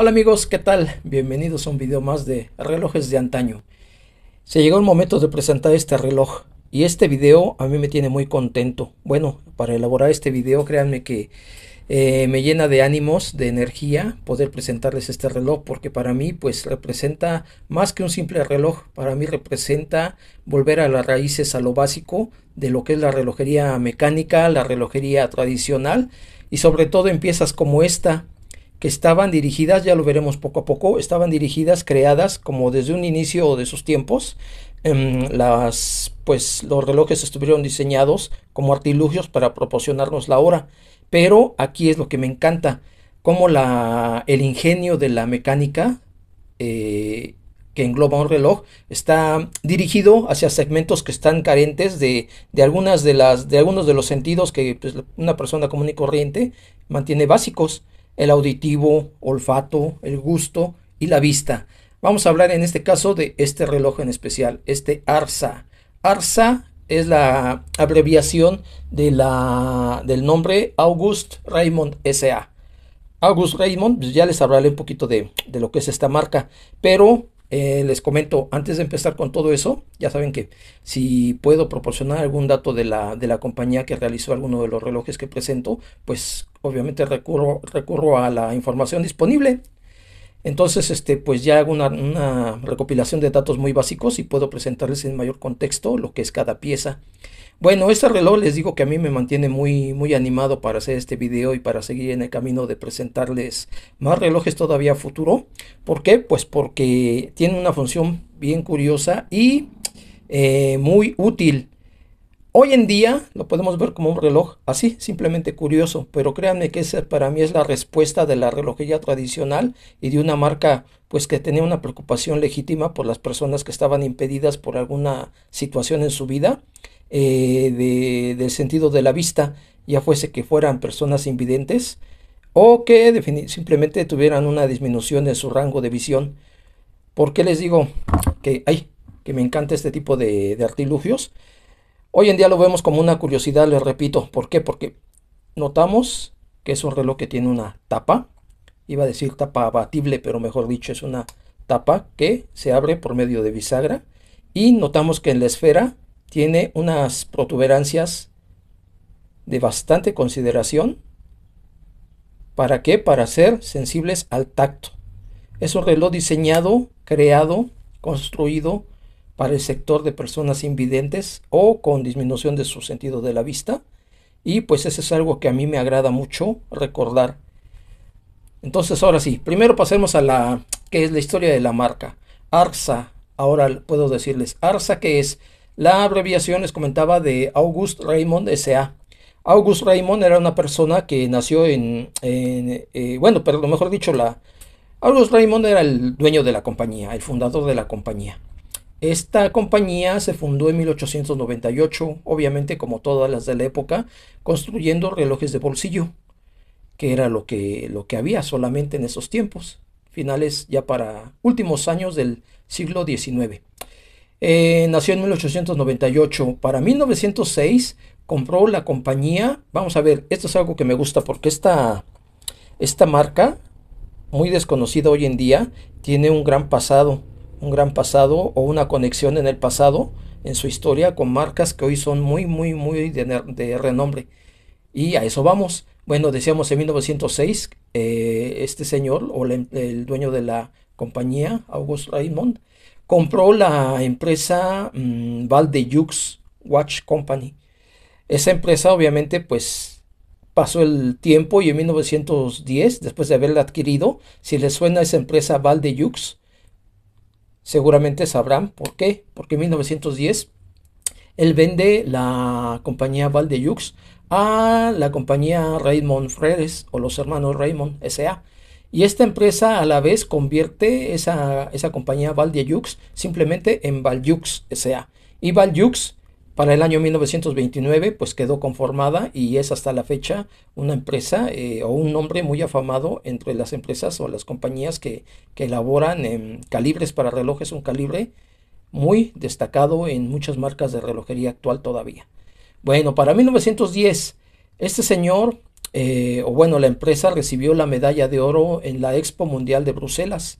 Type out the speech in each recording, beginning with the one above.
Hola amigos, ¿qué tal? Bienvenidos a un video más de relojes de antaño. Se llegó el momento de presentar este reloj y este video a mí me tiene muy contento. Bueno, para elaborar este video créanme que eh, me llena de ánimos, de energía poder presentarles este reloj porque para mí pues representa más que un simple reloj, para mí representa volver a las raíces, a lo básico de lo que es la relojería mecánica, la relojería tradicional y sobre todo en piezas como esta que estaban dirigidas, ya lo veremos poco a poco, estaban dirigidas, creadas como desde un inicio de sus tiempos. Em, las, pues, los relojes estuvieron diseñados como artilugios para proporcionarnos la hora. Pero aquí es lo que me encanta, como la, el ingenio de la mecánica eh, que engloba un reloj está dirigido hacia segmentos que están carentes de, de algunas de las, de algunos de los sentidos que pues, una persona común y corriente mantiene básicos el auditivo, olfato, el gusto y la vista. Vamos a hablar en este caso de este reloj en especial, este ARSA. ARSA es la abreviación de la, del nombre August Raymond S.A. August Raymond, pues ya les hablaré un poquito de, de, lo que es esta marca, pero eh, les comento, antes de empezar con todo eso, ya saben que si puedo proporcionar algún dato de la, de la compañía que realizó alguno de los relojes que presento, pues obviamente recurro, recurro a la información disponible. Entonces, este, pues ya hago una recopilación de datos muy básicos y puedo presentarles en mayor contexto lo que es cada pieza. Bueno, este reloj les digo que a mí me mantiene muy, muy animado para hacer este video y para seguir en el camino de presentarles más relojes todavía a futuro. ¿Por qué? Pues porque tiene una función bien curiosa y eh, muy útil. Hoy en día lo podemos ver como un reloj así, simplemente curioso, pero créanme que esa para mí es la respuesta de la relojería tradicional y de una marca pues que tenía una preocupación legítima por las personas que estaban impedidas por alguna situación en su vida eh, del sentido de la vista, ya fuese que fueran personas invidentes o que simplemente tuvieran una disminución en su rango de visión. ¿Por qué les digo que, ay, que me encanta este tipo de, de artilugios? Hoy en día lo vemos como una curiosidad, les repito. ¿Por qué? Porque notamos que es un reloj que tiene una tapa. Iba a decir tapa abatible, pero mejor dicho, es una tapa que se abre por medio de bisagra. Y notamos que en la esfera tiene unas protuberancias de bastante consideración. ¿Para qué? Para ser sensibles al tacto. Es un reloj diseñado, creado, construido para el sector de personas invidentes o con disminución de su sentido de la vista. Y pues eso es algo que a mí me agrada mucho recordar. Entonces ahora sí, primero pasemos a la que es la historia de la marca. Arsa, ahora puedo decirles, Arsa que es la abreviación, les comentaba, de August Raymond S.A. August Raymond era una persona que nació en, eh, bueno, pero mejor dicho, la, August Raymond era el dueño de la compañía, el fundador de la compañía. Esta compañía se fundó en 1898, obviamente como todas las de la época, construyendo relojes de bolsillo, que era lo que, lo que había solamente en esos tiempos, finales ya para últimos años del siglo XIX. Eh, nació en 1898. Para 1906 compró la compañía. Vamos a ver, esto es algo que me gusta porque esta, esta marca, muy desconocida hoy en día, tiene un gran pasado, un gran pasado o una conexión en el pasado, en su historia, con marcas que hoy son muy, muy, muy de, renombre. Y a eso vamos. Bueno, decíamos en 1906, eh, este señor o el, em, el dueño de la compañía, August Raymond, compró la empresa de mm, Valdeyux Watch Company. Esa empresa obviamente pues pasó el tiempo y en 1910, después de haberla adquirido, si les suena esa empresa Valdeyux, seguramente sabrán por qué, porque en 1910 él vende la compañía Valdeyux a la compañía Raymond Freres o los hermanos Raymond S.A. Y esta empresa a la vez convierte esa, esa compañía Valdiayux simplemente en Valjux S.A. Y Valjux para el año 1929 pues quedó conformada y es hasta la fecha una empresa eh, o un nombre muy afamado entre las empresas o las compañías que, elaboran en calibres para relojes, un calibre muy destacado en muchas marcas de relojería actual todavía. Bueno, para 1910 este señor eh, o bueno, la empresa recibió la medalla de oro en la Expo Mundial de Bruselas.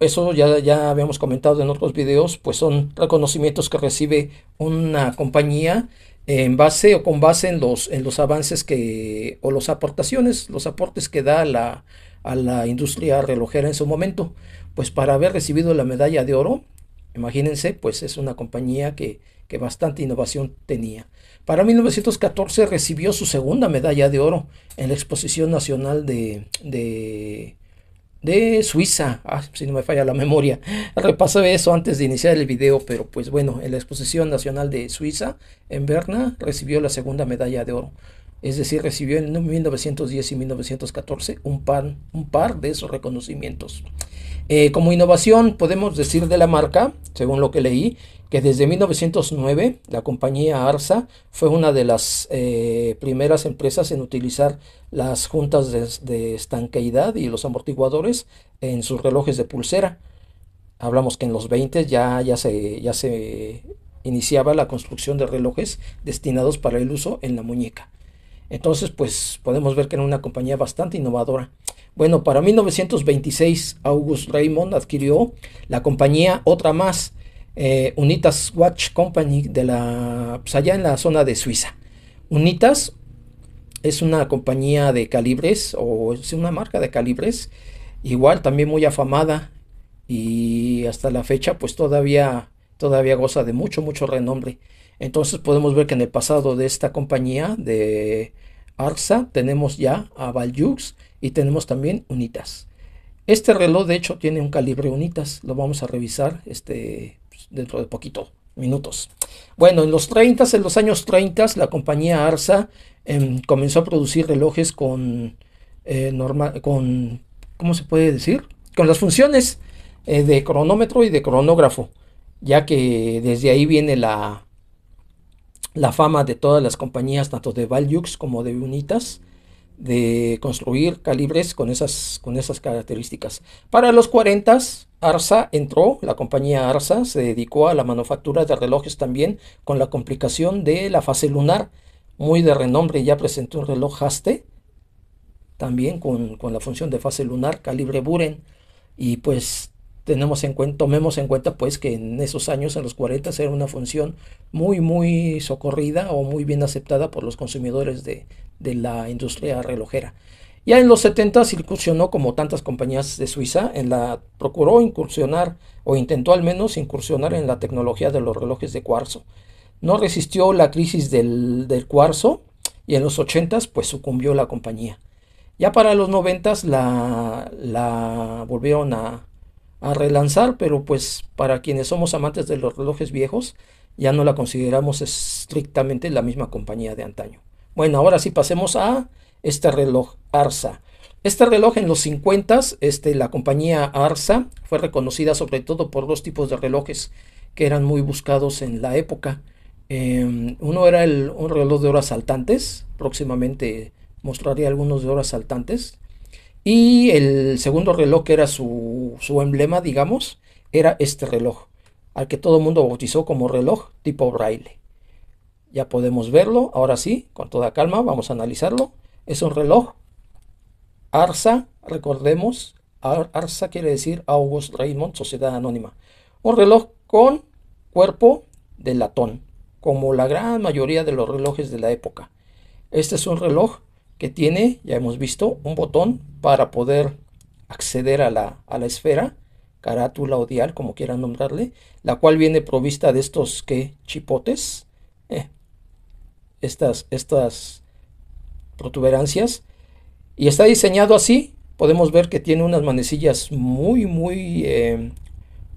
Eso ya, ya habíamos comentado en otros videos, pues son reconocimientos que recibe una compañía en base o con base en los, en los avances que, o las aportaciones, los aportes que da la, a la industria relojera en su momento. Pues para haber recibido la medalla de oro, imagínense, pues es una compañía que bastante innovación tenía. Para 1914 recibió su segunda medalla de oro en la Exposición Nacional de, de, Suiza. Ah, si no me falla la memoria. Repasé eso antes de iniciar el video, pero pues bueno, en la Exposición Nacional de Suiza, en Berna, recibió la segunda medalla de oro. Es decir, recibió en 1910 y 1914 un par, un par de esos reconocimientos. Eh, como innovación podemos decir de la marca, según lo que leí, que desde 1909 la compañía ARSA fue una de las eh, primeras empresas en utilizar las juntas de, estanqueidad y los amortiguadores en sus relojes de pulsera. Hablamos que en los 20 ya, ya, se, ya se iniciaba la construcción de relojes destinados para el uso en la muñeca. Entonces, pues podemos ver que era una compañía bastante innovadora. Bueno, para 1926, August Raymond adquirió la compañía Otra Más, eh, Unitas Watch Company de la, pues allá en la zona de Suiza. Unitas es una compañía de calibres o es una marca de calibres, igual también muy afamada y hasta la fecha pues todavía, todavía goza de mucho, mucho renombre. Entonces podemos ver que en el pasado de esta compañía de ARSA tenemos ya a Valjux y tenemos también Unitas. Este reloj de hecho tiene un calibre Unitas, lo vamos a revisar este dentro de poquito minutos. Bueno, en los 30, en los años 30, la compañía Arsa em, comenzó a producir relojes con, eh, con, ¿cómo se puede decir? Con las funciones eh, de cronómetro y de cronógrafo, ya que desde ahí viene la, la fama de todas las compañías, tanto de Valjux como de Unitas, de construir calibres con esas, con esas características. Para los 40, Arsa entró, la compañía Arsa se dedicó a la manufactura de relojes también con la complicación de la fase lunar, muy de renombre, ya presentó un reloj Haste, también con, la función de fase lunar, calibre Buren, y pues tenemos en cuenta, tomemos en cuenta pues que en esos años, en los 40, era una función muy, muy socorrida o muy bien aceptada por los consumidores de, de la industria relojera. Ya en los 70 incursionó, como tantas compañías de Suiza, en la, procuró incursionar, o intentó al menos incursionar en la tecnología de los relojes de cuarzo. No resistió la crisis del, cuarzo y en los 80 pues sucumbió la compañía. Ya para los 90 la, la volvieron a, a relanzar, pero pues para quienes somos amantes de los relojes viejos, ya no la consideramos estrictamente la misma compañía de antaño. Bueno, ahora sí pasemos a este reloj ARSA. Este reloj en los 50, este, la compañía ARSA fue reconocida sobre todo por dos tipos de relojes que eran muy buscados en la época. Em, uno era el, un reloj de horas saltantes, próximamente mostraré algunos de horas saltantes. Y el segundo reloj que era su, su emblema, digamos, era este reloj, al que todo el mundo bautizó como reloj tipo braille. Ya podemos verlo, ahora sí, con toda calma, vamos a analizarlo. Es un reloj ARSA, recordemos, ARSA quiere decir August Raymond, Sociedad Anónima. Un reloj con cuerpo de latón, como la gran mayoría de los relojes de la época. Este es un reloj que tiene, ya hemos visto, un botón para poder acceder a la, esfera, carátula o dial, como quieran nombrarle, la cual viene provista de estos que chipotes, eh, estas, estas protuberancias. Y está diseñado así. Podemos ver que tiene unas manecillas muy, muy, em,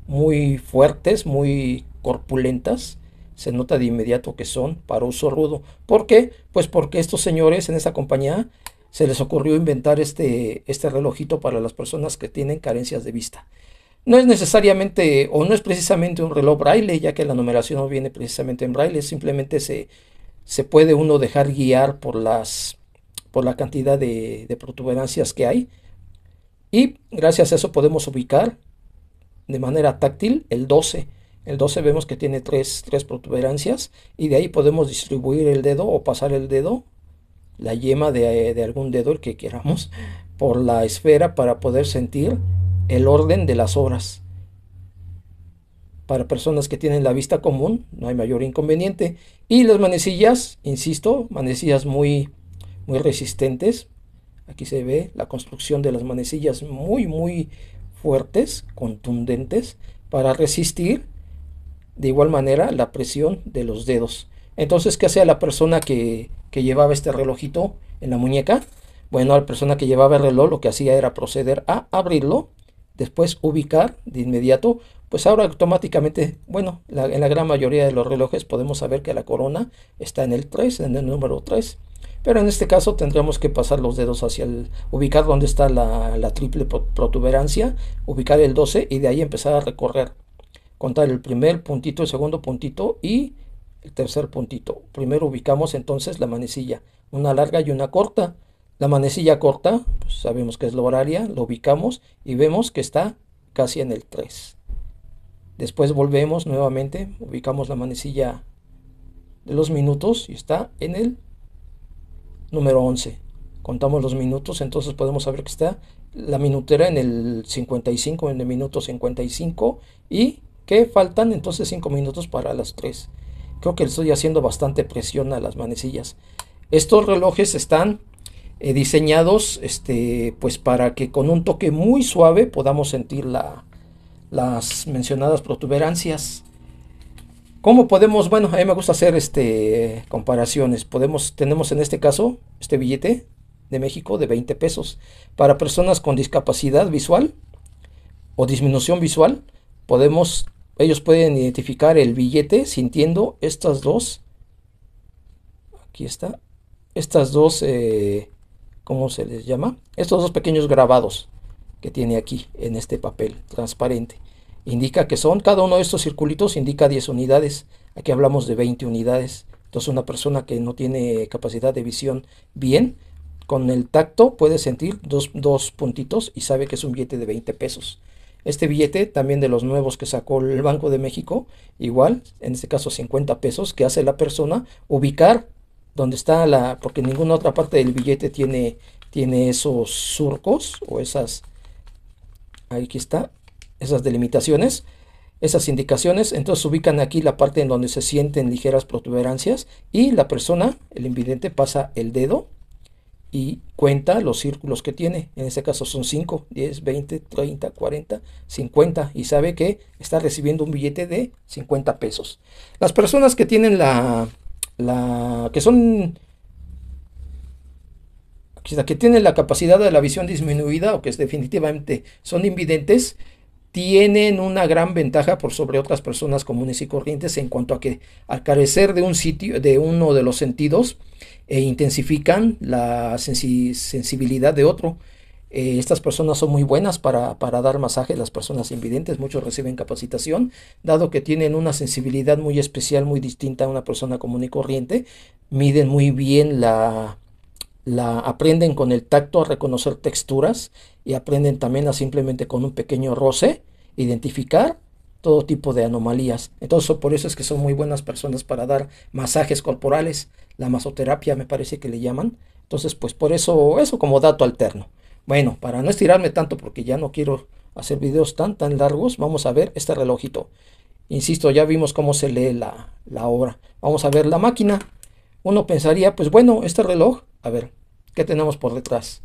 muy fuertes, muy corpulentas. Se nota de inmediato que son para uso rudo. ¿Por qué? Pues porque estos señores en esta compañía se les ocurrió inventar este, este relojito para las personas que tienen carencias de vista. No es necesariamente o no es precisamente un reloj braille, ya que la numeración no viene precisamente en braille, simplemente se, se puede uno dejar guiar por las por la cantidad de, protuberancias que hay y gracias a eso podemos ubicar de manera táctil el 12 el 12 vemos que tiene tres, tres protuberancias y de ahí podemos distribuir el dedo o pasar el dedo la yema de, de algún dedo el que queramos por la esfera para poder sentir el orden de las obras para personas que tienen la vista común, no hay mayor inconveniente. Y las manecillas, insisto, manecillas muy, muy resistentes. Aquí se ve la construcción de las manecillas muy, muy fuertes, contundentes, para resistir de igual manera la presión de los dedos. Entonces, ¿qué hacía la persona que, que llevaba este relojito en la muñeca? Bueno, la persona que llevaba el reloj lo que hacía era proceder a abrirlo después ubicar de inmediato, pues ahora automáticamente, bueno, en la gran mayoría de los relojes podemos saber que la corona está en el 3, en el número 3. Pero en este caso tendríamos que pasar los dedos hacia el, ubicar donde está la, la triple protuberancia, ubicar el 12 y de ahí empezar a recorrer. Contar el primer puntito, el segundo puntito y el tercer puntito. Primero ubicamos entonces la manecilla, una larga y una corta. La manecilla corta, pues, sabemos que es la horaria, lo ubicamos y vemos que está casi en el 3. Después volvemos nuevamente, ubicamos la manecilla de los minutos y está en el número 11. Contamos los minutos, entonces podemos saber que está la minutera en el 55, en el minuto 55 y que faltan entonces 5 minutos para las 3. Creo que estoy haciendo bastante presión a las manecillas. Estos relojes están eh, diseñados este, pues para que con un toque muy suave podamos sentir las mencionadas protuberancias. ¿Cómo podemos? Bueno, a mí me gusta hacer este, comparaciones. Podemos, tenemos en este caso este billete de México de 20 pesos. Para personas con discapacidad visual o disminución visual, podemos, ellos pueden identificar el billete sintiendo estas dos, aquí está, estas dos eh, ¿cómo se les llama? Estos dos pequeños grabados que tiene aquí en este papel transparente. Indica que son, cada uno de estos circulitos indica 10 unidades. Aquí hablamos de 20 unidades. Entonces una persona que no tiene capacidad de visión bien, con el tacto puede sentir dos, dos puntitos y sabe que es un billete de 20 pesos. Este billete también de los nuevos que sacó el Banco de México, igual, en este caso 50 pesos, que hace la persona ubicar donde está la, porque ninguna otra parte del billete tiene, tiene esos surcos o esas, aquí está, esas delimitaciones, esas indicaciones, entonces ubican aquí la parte en donde se sienten ligeras protuberancias y la persona, el invidente, pasa el dedo y cuenta los círculos que tiene. En este caso son 5, 10, 20, 30, 40, 50 y sabe que está recibiendo un billete de 50 pesos. Las personas que tienen la la que son que tienen la capacidad de la visión disminuida o que es definitivamente son invidentes, tienen una gran ventaja por sobre otras personas comunes y corrientes en cuanto a que al carecer de un sitio, de uno de los sentidos, e intensifican la sensibilidad de otro. Eh, estas personas son muy buenas para, para dar masaje a las personas invidentes, muchos reciben capacitación, dado que tienen una sensibilidad muy especial, muy distinta a una persona común y corriente, miden muy bien la, la aprenden con el tacto a reconocer texturas y aprenden también a simplemente con un pequeño roce identificar todo tipo de anomalías. Entonces, por eso es que son muy buenas personas para dar masajes corporales, la masoterapia me parece que le llaman. Entonces, pues por eso, eso como dato alterno. Bueno, para no estirarme tanto porque ya no quiero hacer videos tan tan largos, vamos a ver este relojito. Insisto, ya vimos cómo se lee la, obra. Vamos a ver la máquina. Uno pensaría, pues bueno, este reloj, a ver, ¿qué tenemos por detrás?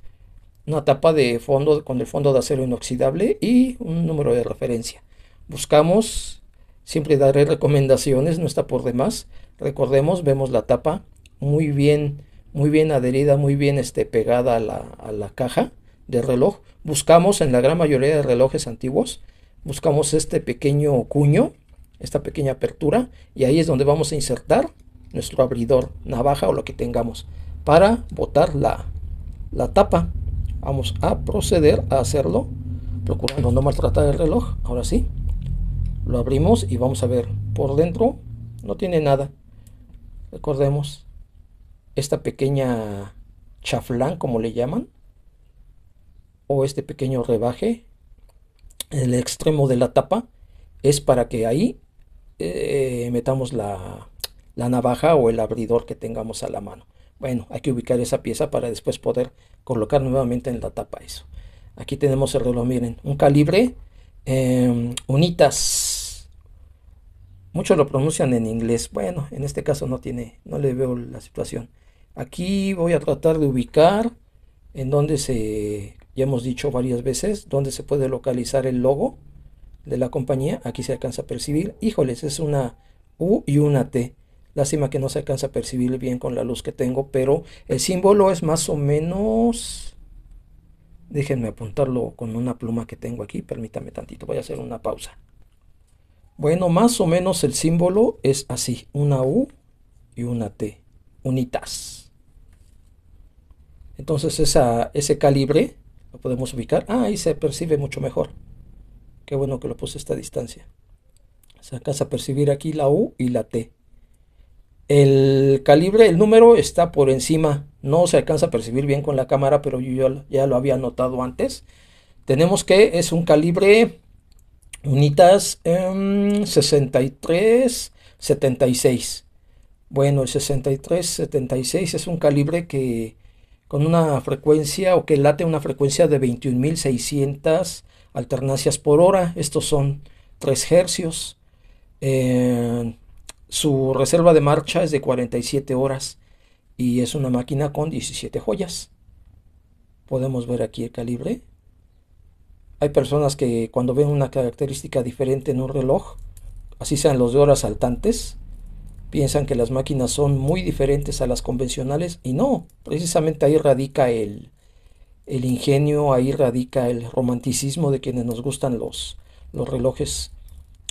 Una tapa de fondo con el fondo de acero inoxidable y un número de referencia. Buscamos, siempre daré recomendaciones, no está por demás. Recordemos, vemos la tapa muy bien, muy bien adherida, muy bien este, pegada a la, a la caja de reloj, buscamos en la gran mayoría de relojes antiguos, buscamos este pequeño cuño, esta pequeña apertura, y ahí es donde vamos a insertar nuestro abridor, navaja o lo que tengamos, para botar la, la tapa. Vamos a proceder a hacerlo, procurando no maltratar el reloj. Ahora sí, lo abrimos y vamos a ver por dentro, no tiene nada. Recordemos, esta pequeña chaflán, como le llaman, o este pequeño rebaje en el extremo de la tapa es para que ahí eh, metamos la, la navaja o el abridor que tengamos a la mano. Bueno, hay que ubicar esa pieza para después poder colocar nuevamente en la tapa eso. Aquí tenemos el reloj, miren, un calibre, em, unitas. Muchos lo pronuncian en inglés. Bueno, en este caso no tiene, no le veo la situación. Aquí voy a tratar de ubicar en donde se ya hemos dicho varias veces dónde se puede localizar el logo de la compañía. Aquí se alcanza a percibir. Híjoles, es una U y una T. Lástima que no se alcanza a percibir bien con la luz que tengo, pero el símbolo es más o menos... Déjenme apuntarlo con una pluma que tengo aquí, permítame tantito, voy a hacer una pausa. Bueno, más o menos el símbolo es así, una U y una T, unitas. Entonces ese calibre podemos ubicar. Ah, ahí se percibe mucho mejor. Qué bueno que lo puse a esta distancia. Se alcanza a percibir aquí la U y la T. El calibre, el número está por encima. No se alcanza a percibir bien con la cámara, pero yo ya, lo había notado antes. Tenemos que es un calibre unitas 63, em, 76. Bueno, el 63, 76 es un calibre que con una frecuencia o que late una frecuencia de 21.600 alternancias por hora. Estos son 3 hercios. Eh, su reserva de marcha es de 47 horas y es una máquina con 17 joyas. Podemos ver aquí el calibre. Hay personas que cuando ven una característica diferente en un reloj, así sean los de horas saltantes, piensan que las máquinas son muy diferentes a las convencionales y no, precisamente ahí radica el, el ingenio, ahí radica el romanticismo de quienes nos gustan los, los relojes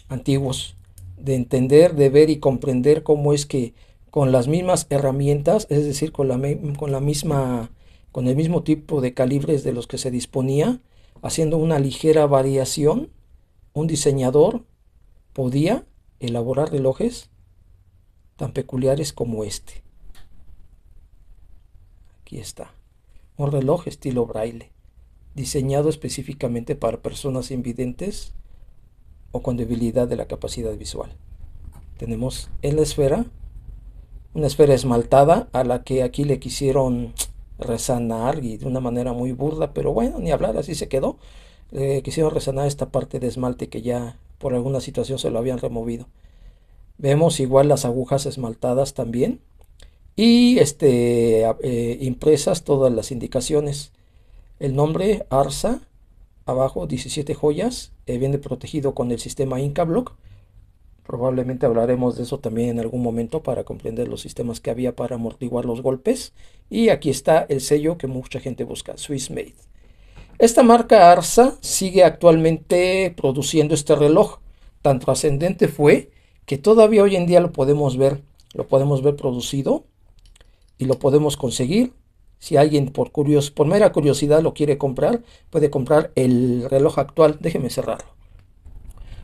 antiguos, de entender, de ver y comprender cómo es que con las mismas herramientas, es decir, con con la misma con el mismo tipo de calibres de los que se disponía, haciendo una ligera variación, un diseñador podía elaborar relojes tan peculiares como este. Aquí está. Un reloj estilo braille, diseñado específicamente para personas invidentes o con debilidad de la capacidad visual. Tenemos en la esfera una esfera esmaltada a la que aquí le quisieron resanar y de una manera muy burda, pero bueno, ni hablar, así se quedó. Le quisieron resanar esta parte de esmalte que ya por alguna situación se lo habían removido. Vemos igual las agujas esmaltadas también y este, eh, impresas todas las indicaciones. El nombre Arsa, abajo 17 joyas, eh, viene protegido con el sistema Inca Block. Probablemente hablaremos de eso también en algún momento para comprender los sistemas que había para amortiguar los golpes. Y aquí está el sello que mucha gente busca, Swiss Made. Esta marca Arsa sigue actualmente produciendo este reloj. Tan trascendente fue que todavía hoy en día lo podemos ver, lo podemos ver producido y lo podemos conseguir. Si alguien por, curios, por mera curiosidad lo quiere comprar, puede comprar el reloj actual. Déjeme cerrarlo.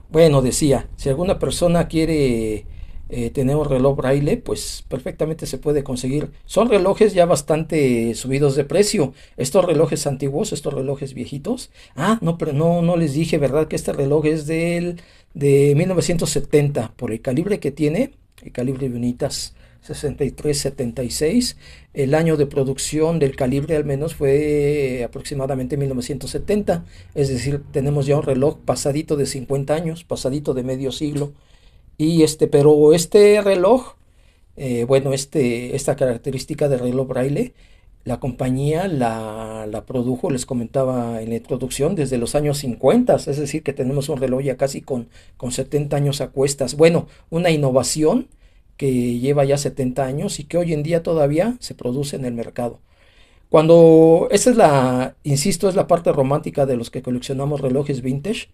Bueno, decía, si alguna persona quiere eh, tener un reloj braille, pues perfectamente se puede conseguir. Son relojes ya bastante subidos de precio. Estos relojes antiguos, estos relojes viejitos. Ah, no, pero no, no les dije, ¿verdad? Que este reloj es del de 1970 por el calibre que tiene, el calibre de unitas 63-76. El año de producción del calibre al menos fue aproximadamente 1970, es decir, tenemos ya un reloj pasadito de 50 años, pasadito de medio siglo. Y este, pero este reloj, eh, bueno, este, esta característica de reloj braille la compañía la, produjo, les comentaba en la introducción, desde los años 50, es decir, que tenemos un reloj ya casi con, con 70 años a cuestas. Bueno, una innovación que lleva ya 70 años y que hoy en día todavía se produce en el mercado. Cuando, esa es la, insisto, es la parte romántica de los que coleccionamos relojes vintage,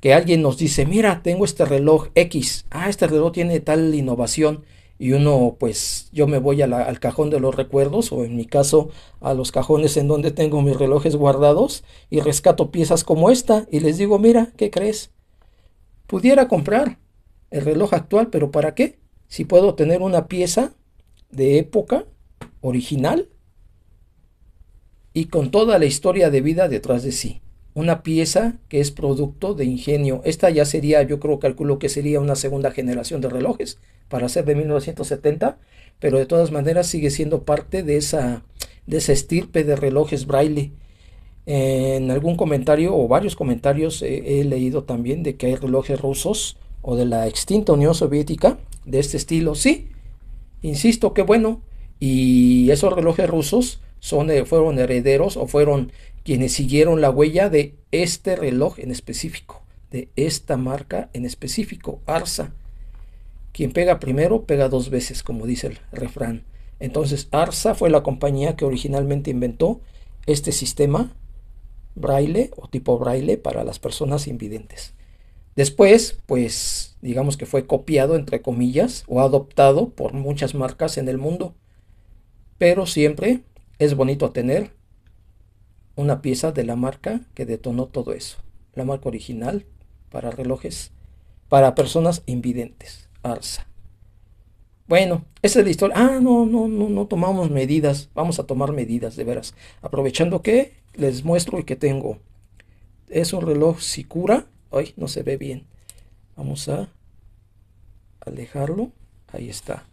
que alguien nos dice, mira, tengo este reloj X, ah, este reloj tiene tal innovación, y uno pues yo me voy al cajón de los recuerdos o en mi caso a los cajones en donde tengo mis relojes guardados y rescato piezas como esta y les digo, mira, ¿qué crees? Pudiera comprar el reloj actual, pero ¿para qué? Si puedo tener una pieza de época original y con toda la historia de vida detrás de sí una pieza que es producto de ingenio. Esta ya sería, yo creo, calculo que sería una segunda generación de relojes para ser de 1970, pero de todas maneras sigue siendo parte de esa, de ese estirpe de relojes braille. En algún comentario o varios comentarios eh, he, leído también de que hay relojes rusos o de la extinta Unión Soviética de este estilo. Sí, insisto, qué bueno. Y esos relojes rusos son, eh, fueron herederos o fueron quienes siguieron la huella de este reloj en específico, de esta marca en específico, Arsa. Quien pega primero, pega dos veces, como dice el refrán. Entonces, Arsa fue la compañía que originalmente inventó este sistema braille o tipo braille para las personas invidentes. Después, pues digamos que fue copiado, entre comillas, o adoptado por muchas marcas en el mundo. Pero siempre es bonito tener una pieza de la marca que detonó todo eso. La marca original para relojes, para personas invidentes, Arsa. Bueno, esa es la historia. Ah, no, no, no, no tomamos medidas. Vamos a tomar medidas, de veras. Aprovechando que les muestro el que tengo. Es un reloj Sicura. Ay, no se ve bien. Vamos a alejarlo. Ahí está.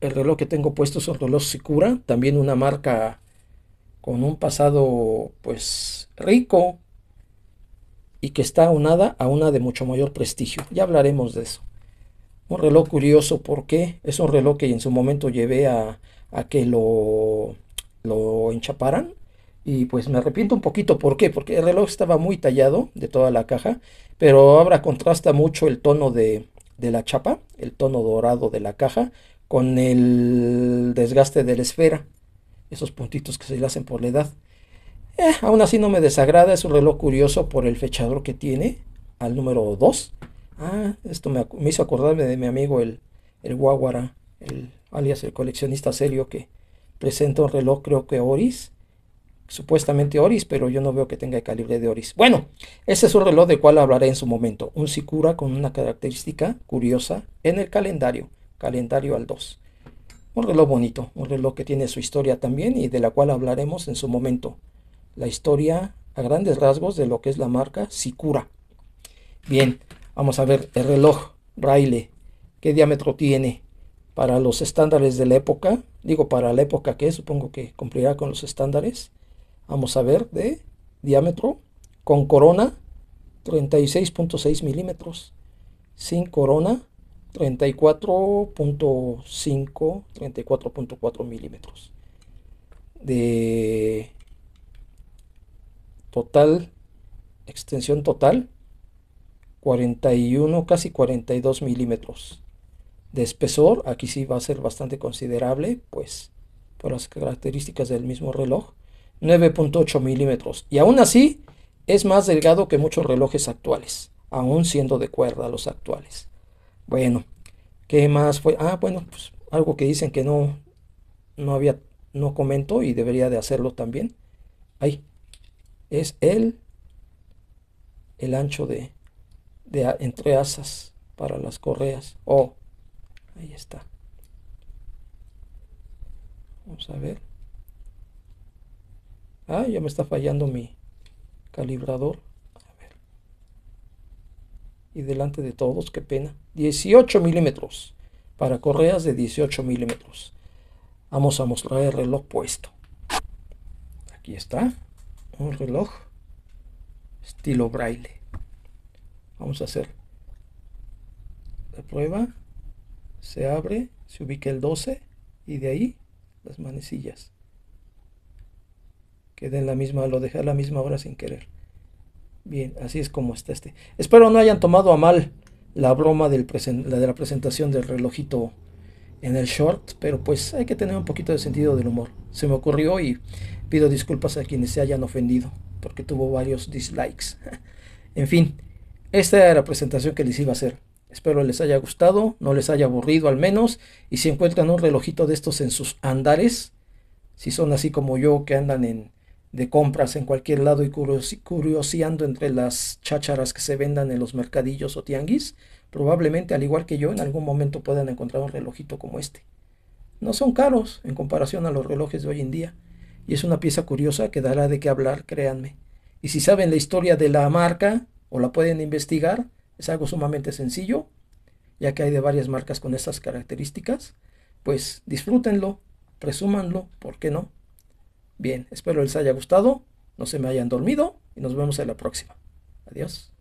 El reloj que tengo puesto es un reloj Sicura. También una marca con un pasado pues rico y que está unada a una de mucho mayor prestigio. Ya hablaremos de eso. Un reloj curioso porque es un reloj que en su momento llevé a, a que lo, lo enchaparan y pues me arrepiento un poquito. ¿Por qué? Porque el reloj estaba muy tallado de toda la caja, pero ahora contrasta mucho el tono de, de la chapa, el tono dorado de la caja, con el desgaste de la esfera esos puntitos que se le hacen por la edad. Eh, aún así no me desagrada, es un reloj curioso por el fechador que tiene, al número 2. Ah, esto me, hizo acordarme de mi amigo el, el Guaguara, el, alias el coleccionista serio que presenta un reloj, creo que Oris, supuestamente Oris, pero yo no veo que tenga el calibre de Oris. Bueno, ese es un reloj del cual hablaré en su momento, un sicura con una característica curiosa en el calendario, calendario al 2. Un reloj bonito, un reloj que tiene su historia también y de la cual hablaremos en su momento. La historia a grandes rasgos de lo que es la marca Sicura. Bien, vamos a ver el reloj Braille, qué diámetro tiene para los estándares de la época, digo para la época que supongo que cumplirá con los estándares. Vamos a ver de diámetro con corona 36.6 milímetros, sin corona 34.5, 34.4 milímetros. De total, extensión total, 41, casi 42 milímetros. De espesor, aquí sí va a ser bastante considerable, pues por las características del mismo reloj, 9.8 milímetros. Y aún así, es más delgado que muchos relojes actuales, aún siendo de cuerda los actuales. Bueno, ¿qué más fue? Ah, bueno, pues algo que dicen que no, no había, no comentó y debería de hacerlo también. Ahí, es el, el ancho de, de entre asas para las correas. Oh, ahí está. Vamos a ver. Ah, ya me está fallando mi calibrador y delante de todos, qué pena, 18 milímetros para correas de 18 milímetros. Vamos a mostrar el reloj puesto. Aquí está, un reloj estilo braille. Vamos a hacer la prueba. Se abre, se ubica el 12 y de ahí las manecillas. Queda en la misma, lo deja a la misma hora sin querer. Bien, así es como está este. Espero no hayan tomado a mal la broma del de la presentación del relojito en el short, pero pues hay que tener un poquito de sentido del humor. Se me ocurrió y pido disculpas a quienes se hayan ofendido, porque tuvo varios dislikes. en fin, esta era la presentación que les iba a hacer. Espero les haya gustado, no les haya aburrido al menos, y si encuentran un relojito de estos en sus andares, si son así como yo que andan en de compras en cualquier lado y curioseando entre las chácharas que se vendan en los mercadillos o tianguis, probablemente al igual que yo en algún momento puedan encontrar un relojito como este. No son caros en comparación a los relojes de hoy en día, y es una pieza curiosa que dará de qué hablar, créanme. Y si saben la historia de la marca o la pueden investigar, es algo sumamente sencillo, ya que hay de varias marcas con estas características, pues disfrútenlo, presúmanlo, ¿por qué no? Bien, espero les haya gustado, no se me hayan dormido y nos vemos en la próxima. Adiós.